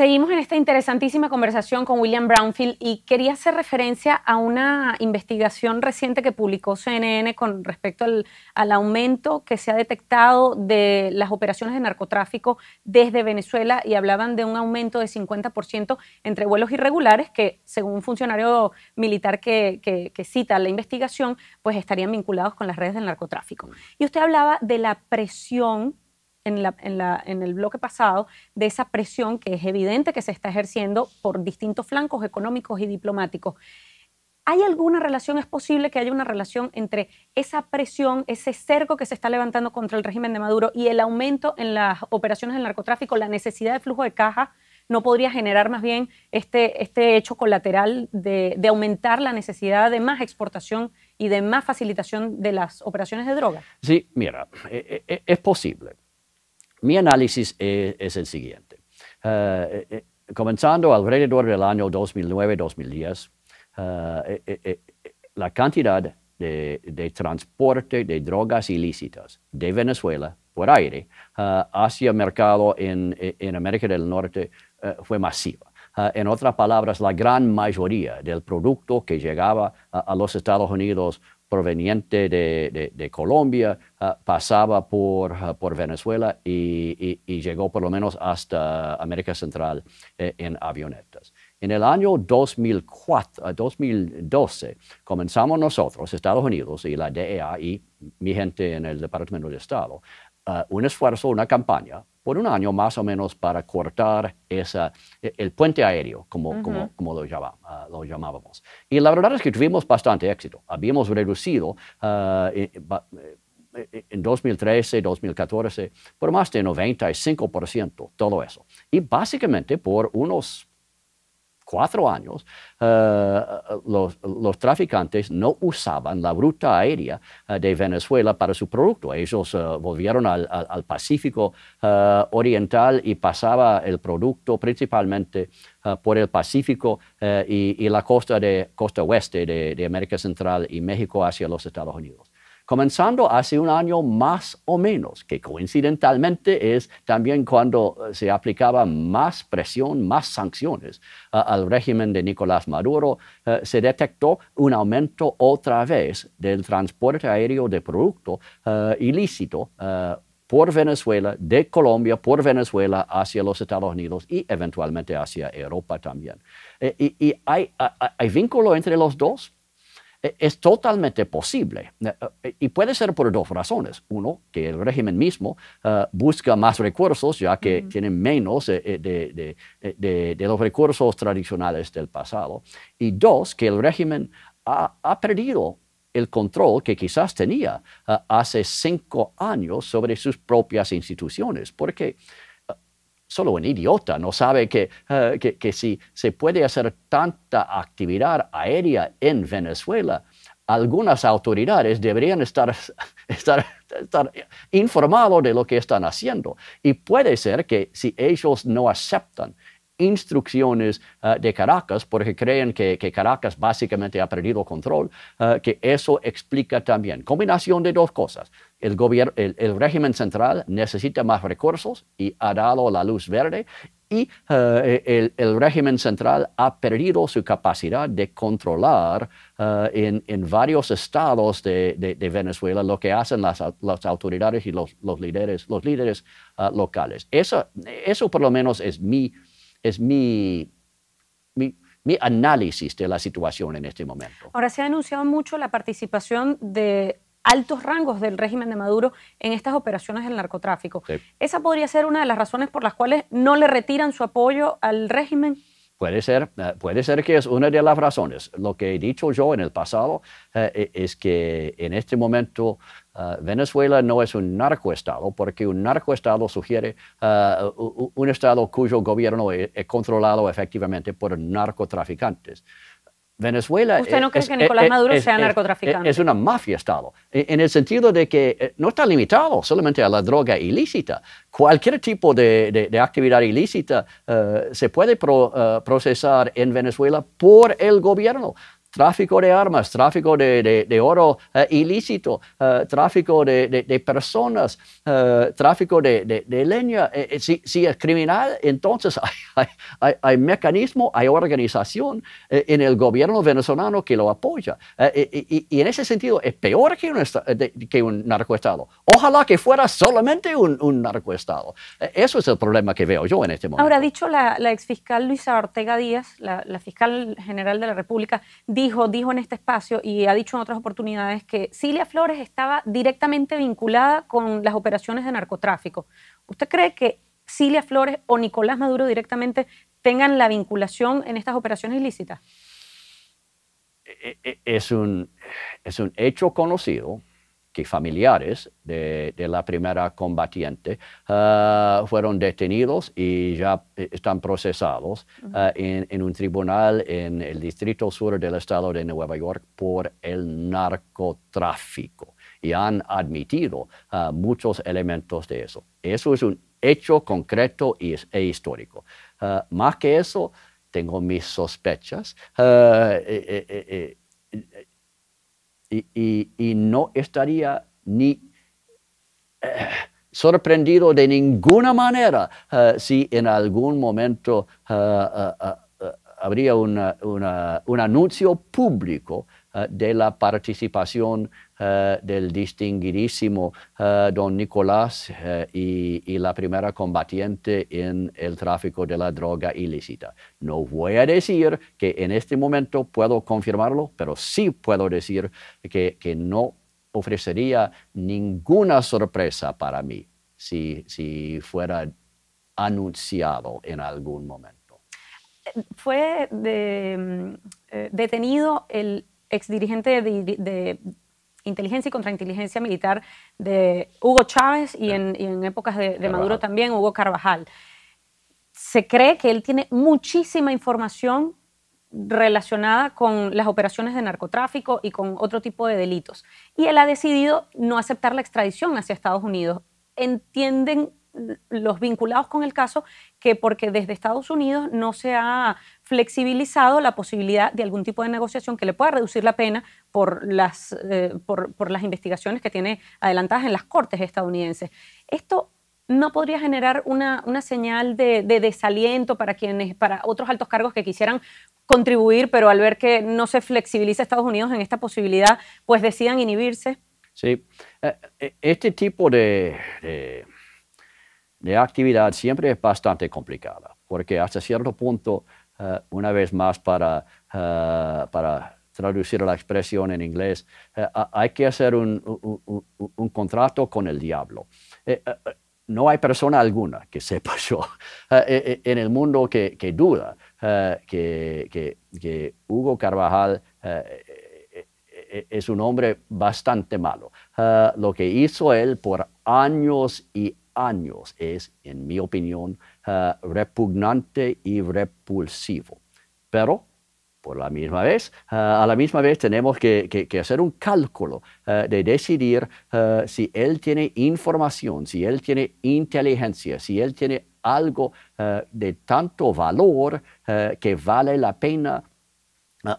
Seguimos en esta interesantísima conversación con William Brownfield y quería hacer referencia a una investigación reciente que publicó CNN con respecto al, aumento que se ha detectado de las operaciones de narcotráfico desde Venezuela y hablaban de un aumento de 50% entre vuelos irregulares que, según un funcionario militar que, que cita la investigación, pues estarían vinculados con las redes del narcotráfico. Y usted hablaba de la presión en, el bloque pasado de esa presión que es evidente que se está ejerciendo por distintos flancos económicos y diplomáticos. ¿Hay alguna relación, es posible que haya una relación entre esa presión, ese cerco que se está levantando contra el régimen de Maduro y el aumento en las operaciones del narcotráfico, la necesidad de flujo de caja? ¿No podría generar más bien este, este hecho colateral de, de aumentar la necesidad de más exportación y de más facilitación de las operaciones de droga? Sí, mira, eh, eh, es posible. Mi análisis e, es, el siguiente. Eh, eh, eh, comenzando alrededor del año 2009-2010, la cantidad de, transporte de drogas ilícitas de Venezuela por aire hacia el mercado en, en, América del Norte fue masiva. en otras palabras, la gran mayoría del producto que llegaba a los Estados Unidos proveniente de, Colombia ah, pasaba por, ah, Venezuela y, llegó por lo menos hasta América Central eh, en avionetas. En el año 2012 ah, comenzamos nosotros, Estados Unidos y la DEA y mi gente en el Departamento de Estado, un esfuerzo, una campaña por un año más o menos para cortar esa, e, el puente aéreo, como, lo, ah, lo, llamábamos. Y la verdad es que tuvimos bastante éxito. Habíamos reducido ah, eh, eh, eh, en 2013, 2014, por más de 95% todo eso. Y básicamente por unos cuatro años, eh, los, traficantes no usaban la ruta aérea eh, de Venezuela para su producto. Ellos eh, volvieron al, Pacífico Oriental y pasaba el producto principalmente por el Pacífico y, la costa, de, costa oeste de América Central y México hacia los Estados Unidos comenzando hace un año más o menos, que coincidentalmente es también cuando eh, se aplicaba más presión, más sanciones eh, al régimen de Nicolás Maduro, eh, se detectó un aumento otra vez del transporte aéreo de producto ilícito por Venezuela, de Colombia, por Venezuela hacia los Estados Unidos y eventualmente hacia Europa también. y, hay vínculo entre los dos e, es totalmente posible. Eh, eh, y puede ser por dos razones. Uno, que el régimen mismo eh, busca más recursos, ya que tiene tienen menos de, los recursos tradicionales del pasado. Y dos, que el régimen ha, perdido el control que quizás tenía hace cinco años sobre sus propias instituciones. Porque solo un idiota no sabe eh, que, si se puede hacer tanta actividad aérea en Venezuela, algunas autoridades deberían estar, estar, estar informados de lo que están haciendo. Y puede ser que si ellos no aceptan instrucciones ah, de Caracas, porque creen que, Caracas básicamente ha perdido control, ah, que eso explica también. Combinación de dos cosas. El, gobierno, el, régimen central necesita más recursos y ha dado la luz verde y ah, e, el, régimen central ha perdido su capacidad de controlar en, varios estados de, Venezuela lo que hacen las, autoridades y los, líderes, los líderes locales. Eso, eso por lo menos es mi es mi, mi, análisis de la situación en este momento. Ahora se ha denunciado mucho la participación de altos rangos del régimen de Maduro en estas operaciones del narcotráfico. ¿Esa podría ser una de las razones por las cuales no le retiran su apoyo al régimen? Puede ser, eh, puede ser que es una de las razones. Lo que he dicho yo en el pasado eh, e, es que en este momento Ah, Venezuela no es un narcoestado porque un narcoestado sugiere ah, un estado cuyo gobierno e, es, controlado efectivamente por narcotraficantes. Venezuela ¿Usted no es, cree que Nicolás e, e, Maduro sea narcotraficante? Es, una mafia estado, en el sentido de que eh, no está limitado solamente a la droga ilícita. Cualquier tipo de, actividad ilícita eh, se puede eh, procesar en Venezuela por el gobierno tráfico de armas, tráfico de, oro eh, ilícito, eh, tráfico de, personas, eh, tráfico de, leña. Si, es criminal, entonces hay, hay, mecanismo, hay organización en el gobierno venezolano que lo apoya. Y, en ese sentido es peor que un, que un narcoestado. Ojalá que fuera solamente un, un, narcoestado. Eso es el problema que veo yo en este momento. Ahora, dicho la, la exfiscal Luisa Ortega Díaz, la, la fiscal general de la República, dijo, en este espacio y ha dicho en otras oportunidades que Cilia Flores estaba directamente vinculada con las operaciones de narcotráfico. ¿Usted cree que Cilia Flores o Nicolás Maduro directamente tengan la vinculación en estas operaciones ilícitas? Eh, eh, eh, es un, es un hecho conocido que familiares de, la primera combatiente ah, fueron detenidos y ya eh, están procesados ah, en, un tribunal en el Distrito Sur del Estado de Nueva York por el narcotráfico y han admitido ah, muchos elementos de eso. Eso es un hecho concreto e histórico. más que eso, tengo mis sospechas. Eh, eh, y, no estaría ni eh, sorprendido de ninguna manera eh, si en algún momento eh, habría un anuncio público eh, de la participación eh, del distinguidísimo eh, don Nicolás y, la primera combatiente en el tráfico de la droga ilícita. No voy a decir que en este momento puedo confirmarlo, pero sí puedo decir que, no ofrecería ninguna sorpresa para mí si, si fuera anunciado en algún momento. Fue detenido el exdirigente de, de inteligencia y contrainteligencia militar de Hugo Chávez y, en, épocas de, de Maduro también, Hugo Carvajal. Se cree que él tiene muchísima información relacionada con las operaciones de narcotráfico y con otro tipo de delitos. Y él ha decidido no aceptar la extradición hacia Estados Unidos. Entienden los vinculados con el caso que porque desde Estados Unidos no se ha flexibilizado la posibilidad de algún tipo de negociación que le pueda reducir la pena por las, eh, por, las investigaciones que tiene adelantadas en las cortes estadounidenses. Esto no podría generar una, señal de, desaliento para quienes, para otros altos cargos que quisieran contribuir, pero al ver que no se flexibiliza Estados Unidos en esta posibilidad, pues decidan inhibirse. Sí, eh, eh, este tipo de de actividad siempre es bastante complicada, porque hasta cierto punto, eh, una vez más, para, eh, para traducir la expresión en inglés, eh, hay que hacer un, un, un, un, contrato con el diablo. no hay persona alguna que sepa yo en el mundo que, que duda que, que, que, Hugo Carvajal es un hombre bastante malo. lo que hizo él por años y años es, en mi opinión, eh, repugnante y repulsivo. Pero, por la misma vez, eh, a la misma vez tenemos que, hacer un cálculo eh, de decidir si él tiene información, si él tiene inteligencia, si él tiene algo de tanto valor que vale la pena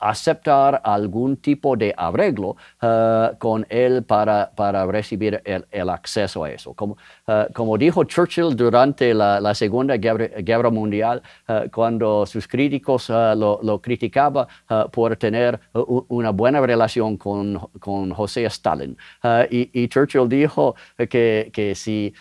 aceptar algún tipo de arreglo eh, con él para, recibir el, acceso a eso. Como, eh, como dijo Churchill durante la, Segunda Guerra, Mundial, eh, cuando sus críticos lo, lo criticaban por tener una buena relación con, José Stalin. Y, Churchill dijo que, si,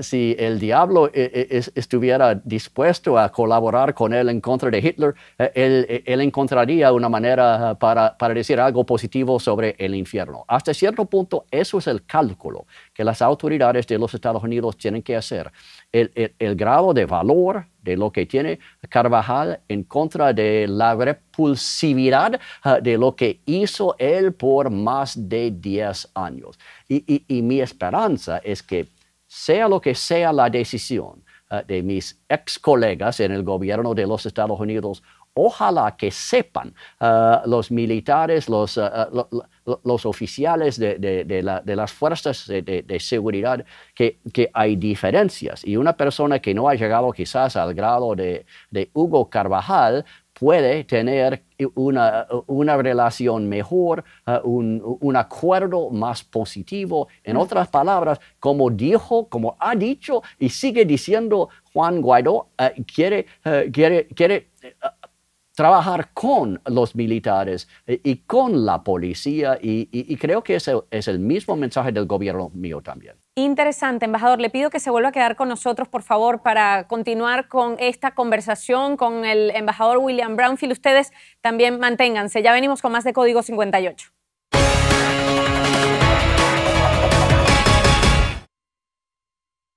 si el diablo estuviera dispuesto a colaborar con él en contra de Hitler, él, él encontraría una manera para, decir algo positivo sobre el infierno. Hasta cierto punto, eso es el cálculo que las autoridades de los Estados Unidos tienen que hacer. El, grado de valor de lo que tiene Carvajal en contra de la repulsividad ah, de lo que hizo él por más de 10 años. Y, mi esperanza es que sea lo que sea la decisión ah, de mis ex colegas en el gobierno de los Estados Unidos Ojalá que sepan uh, los militares, los, oficiales de, las fuerzas de, seguridad que, hay diferencias. Y una persona que no ha llegado quizás al grado de, Hugo Carvajal puede tener una, relación mejor, uh, un, un, acuerdo más positivo. En otras palabras, como dijo, como ha dicho y sigue diciendo Juan Guaidó, uh, quiere, quiere, quiere trabajar con los militares eh, y con la policía y, creo que ese es el mismo mensaje del gobierno mío también. Interesante, embajador. Le pido que se vuelva a quedar con nosotros, por favor, para continuar con esta conversación con el embajador William Brownfield. Ustedes también manténganse. Ya venimos con más de Código 58.